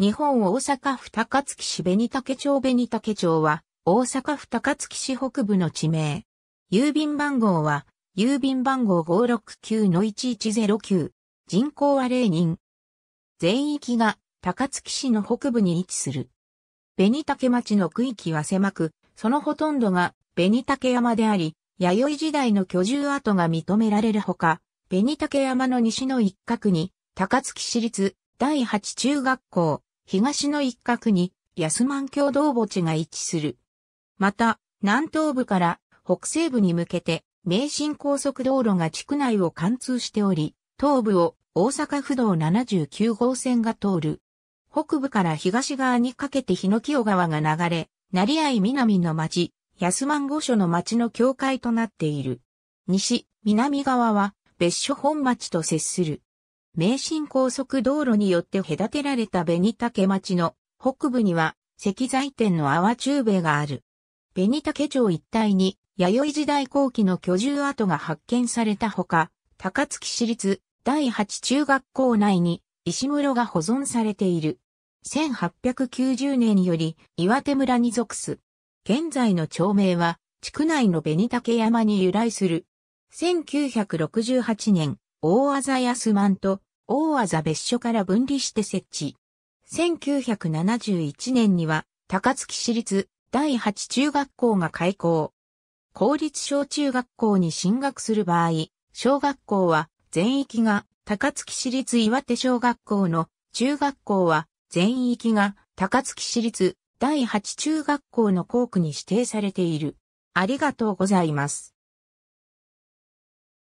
日本大阪府高槻市紅竹町紅竹町は、大阪府高槻市北部の地名。郵便番号は、郵便番号569-1109。人口は0人。全域が高槻市の北部に位置する。紅竹町の区域は狭く、そのほとんどが紅竹山であり、弥生時代の居住跡が認められるほか、紅竹山の西の一角に、高槻市立第8中学校、東の一角に、安満共同墓地が位置する。また、南東部から北西部に向けて、名神高速道路が地区内を貫通しており、東部を大阪府道79号線が通る。北部から東側にかけて日の清川が流れ、成合南の町、安満御所の町の境界となっている。西、南側は別所本町と接する。名神高速道路によって隔てられた紅竹町の北部には石材店の阿波中米がある。紅竹町一帯に弥生時代後期の居住跡が発見されたほか、高槻市立第8中学校内に石室が保存されている。1890年より岩手村に属す。現在の町名は地区内の紅竹山に由来する。1968年、大あざ安万と大あざ別所から分離して設置。1971年には高槻市立第8中学校が開校。公立小中学校に進学する場合、小学校は全域が高槻市立岩手小学校の中学校は全域が高槻市立第8中学校の校区に指定されている。ありがとうございます。